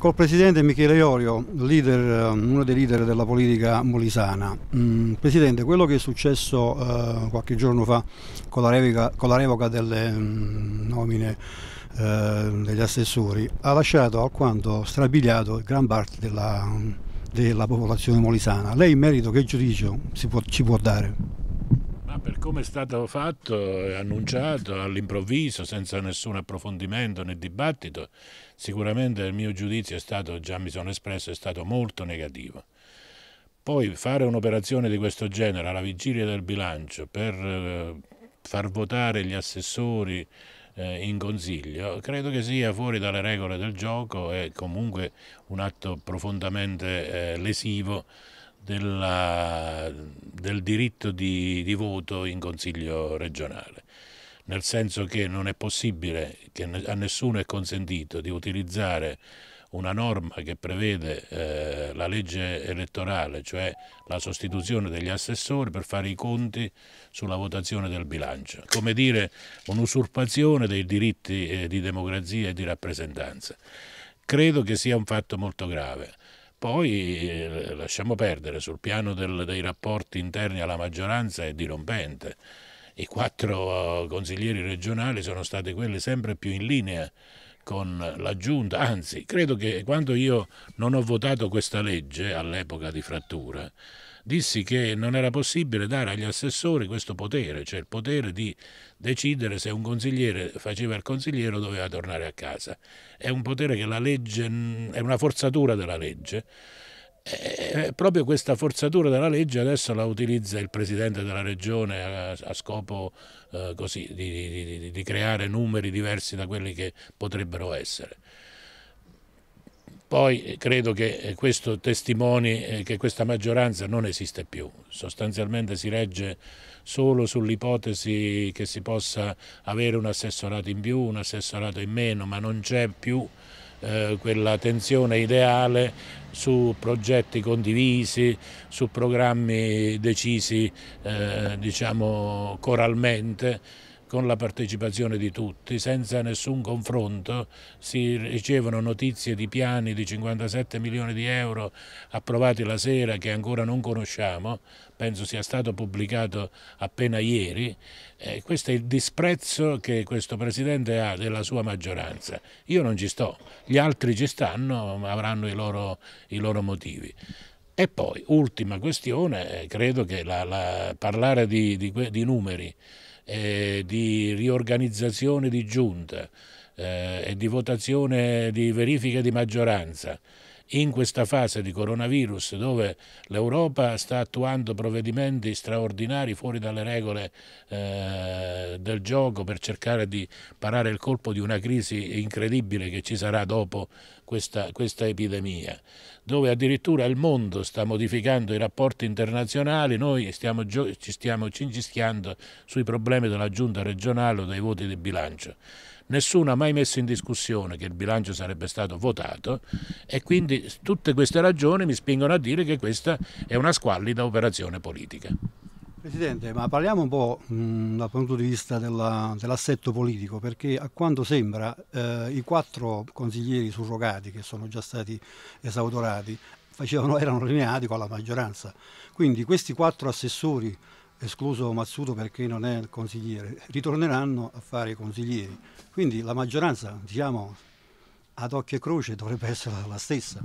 Col presidente Michele Iorio, leader, eh, uno dei leader della politica molisana. Mm, presidente, quello che è successo eh, qualche giorno fa con la revoca, con la revoca delle mm, nomine eh, degli assessori ha lasciato alquanto strabiliato gran parte della, della popolazione molisana. Lei in merito che giudizio può, ci può dare? come è stato fatto e annunciato all'improvviso, senza nessun approfondimento né dibattito, sicuramente il mio giudizio è stato, già mi sono espresso, è stato molto negativo. Poi fare un'operazione di questo genere alla vigilia del bilancio per eh, far votare gli assessori eh, in consiglio, credo che sia fuori dalle regole del gioco e comunque un atto profondamente eh, lesivo della, del diritto di, di voto in Consiglio regionale, nel senso che non è possibile che a nessuno è consentito di utilizzare una norma che prevede eh, la legge elettorale, cioè la sostituzione degli assessori per fare i conti sulla votazione del bilancio. Come dire, un'usurpazione dei diritti eh, di democrazia e di rappresentanza. Credo che sia un fatto molto grave. Poi eh, lasciamo perdere, sul piano del, dei rapporti interni alla maggioranza è dirompente. I quattro eh, consiglieri regionali sono stati quelli sempre più in linea con la giunta, anzi credo che quando io non ho votato questa legge all'epoca di frattura, dissi che non era possibile dare agli assessori questo potere, cioè il potere di decidere se un consigliere faceva il consigliere o doveva tornare a casa. È un potere che la legge, è una forzatura della legge. E proprio questa forzatura della legge adesso la utilizza il presidente della regione a, a scopo eh, così, di, di, di, di creare numeri diversi da quelli che potrebbero essere. Poi eh, credo che eh, questo testimoni eh, che questa maggioranza non esiste più, sostanzialmente si regge solo sull'ipotesi che si possa avere un assessorato in più, un assessorato in meno, ma non c'è più quella tensione ideale su progetti condivisi, su programmi decisi eh, diciamo coralmente con la partecipazione di tutti, senza nessun confronto, si ricevono notizie di piani di 57 milioni di euro approvati la sera che ancora non conosciamo, penso sia stato pubblicato appena ieri, eh, questo è il disprezzo che questo Presidente ha della sua maggioranza. Io non ci sto, gli altri ci stanno, avranno i loro, i loro motivi. E poi, ultima questione, eh, credo che la, la, parlare di, di, di numeri, eh, di riorganizzazione di giunta eh, e di votazione di verifica di maggioranza in questa fase di coronavirus dove l'Europa sta attuando provvedimenti straordinari fuori dalle regole eh, del gioco per cercare di parare il colpo di una crisi incredibile che ci sarà dopo questa, questa epidemia, dove addirittura il mondo sta modificando i rapporti internazionali, noi stiamo, ci stiamo cincischiando sui problemi della giunta regionale o dei voti di bilancio nessuno ha mai messo in discussione che il bilancio sarebbe stato votato e quindi tutte queste ragioni mi spingono a dire che questa è una squallida operazione politica. Presidente, ma parliamo un po' mh, dal punto di vista dell'assetto politico, perché a quanto sembra eh, i quattro consiglieri surrogati che sono già stati esautorati facevano, erano allineati con la maggioranza. Quindi questi quattro assessori escluso Mazzuto perché non è il consigliere, ritorneranno a fare i consiglieri. Quindi la maggioranza, diciamo, ad occhio e croce dovrebbe essere la stessa.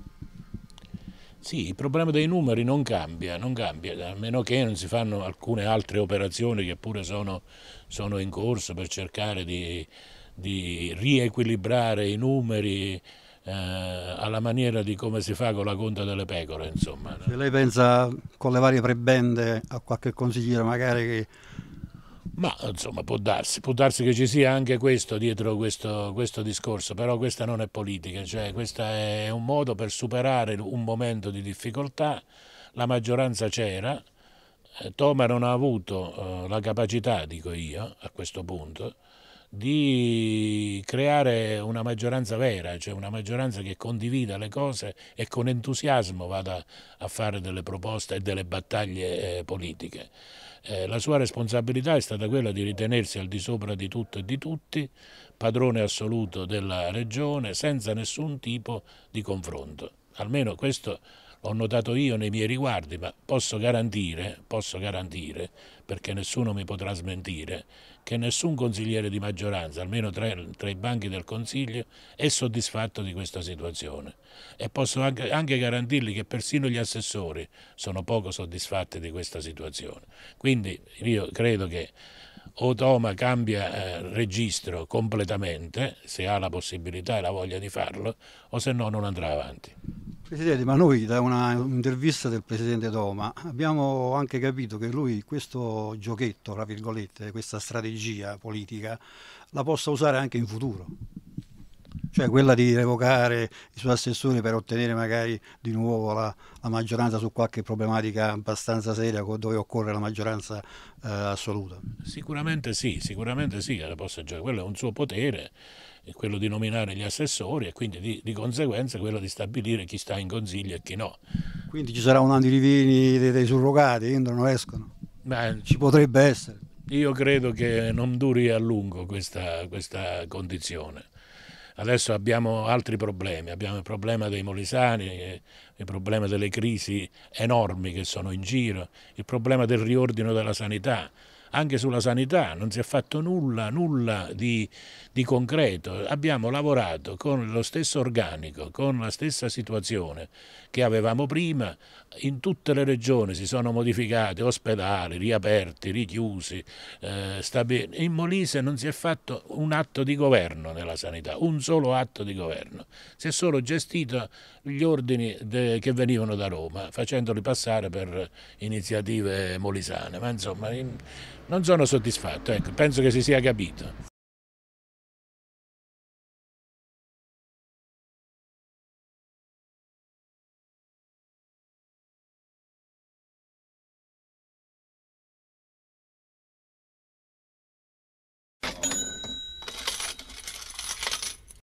Sì, il problema dei numeri non cambia, non cambia, a meno che non si fanno alcune altre operazioni che pure sono, sono in corso per cercare di, di riequilibrare i numeri eh, alla maniera di come si fa con la conta delle pecore. Insomma. Se lei pensa con le varie prebende a qualche consigliere magari che... Ma insomma può darsi, può darsi che ci sia anche questo dietro questo, questo discorso, però questa non è politica, cioè questo è un modo per superare un momento di difficoltà, la maggioranza c'era, eh, Toma non ha avuto eh, la capacità, dico io, a questo punto, di creare una maggioranza vera, cioè una maggioranza che condivida le cose e con entusiasmo vada a fare delle proposte e delle battaglie eh, politiche. Eh, la sua responsabilità è stata quella di ritenersi al di sopra di tutto e di tutti, padrone assoluto della regione, senza nessun tipo di confronto. Almeno questo è ho notato io nei miei riguardi, ma posso garantire, posso garantire, perché nessuno mi potrà smentire, che nessun consigliere di maggioranza, almeno tra, tra i banchi del Consiglio, è soddisfatto di questa situazione. E posso anche, anche garantirgli che persino gli assessori sono poco soddisfatti di questa situazione. Quindi io credo che o Toma cambia eh, registro completamente, se ha la possibilità e la voglia di farlo, o se no non andrà avanti. Presidente, ma noi da un'intervista del Presidente Doma abbiamo anche capito che lui questo giochetto, tra virgolette, questa strategia politica la possa usare anche in futuro cioè quella di revocare i suoi assessori per ottenere magari di nuovo la, la maggioranza su qualche problematica abbastanza seria dove occorre la maggioranza eh, assoluta. Sicuramente sì, sicuramente sì, quello è un suo potere, quello di nominare gli assessori e quindi di, di conseguenza quello di stabilire chi sta in consiglio e chi no. Quindi ci sarà un andirivini dei, dei surrogati, entrano, o escono? Beh, ci potrebbe essere. Io credo che non duri a lungo questa, questa condizione. Adesso abbiamo altri problemi, abbiamo il problema dei molisani, il problema delle crisi enormi che sono in giro, il problema del riordino della sanità, anche sulla sanità, non si è fatto nulla, nulla di, di, concreto. Abbiamo lavorato con lo stesso organico, con la stessa situazione che avevamo prima, in tutte le regioni si sono modificate ospedali, riaperti, richiusi, eh, in Molise non si è fatto un atto di governo nella sanità, un solo atto di governo, si è solo gestito gli ordini che venivano da Roma, facendoli passare per iniziative molisane, ma insomma non sono soddisfatto, ecco, penso che si sia capito.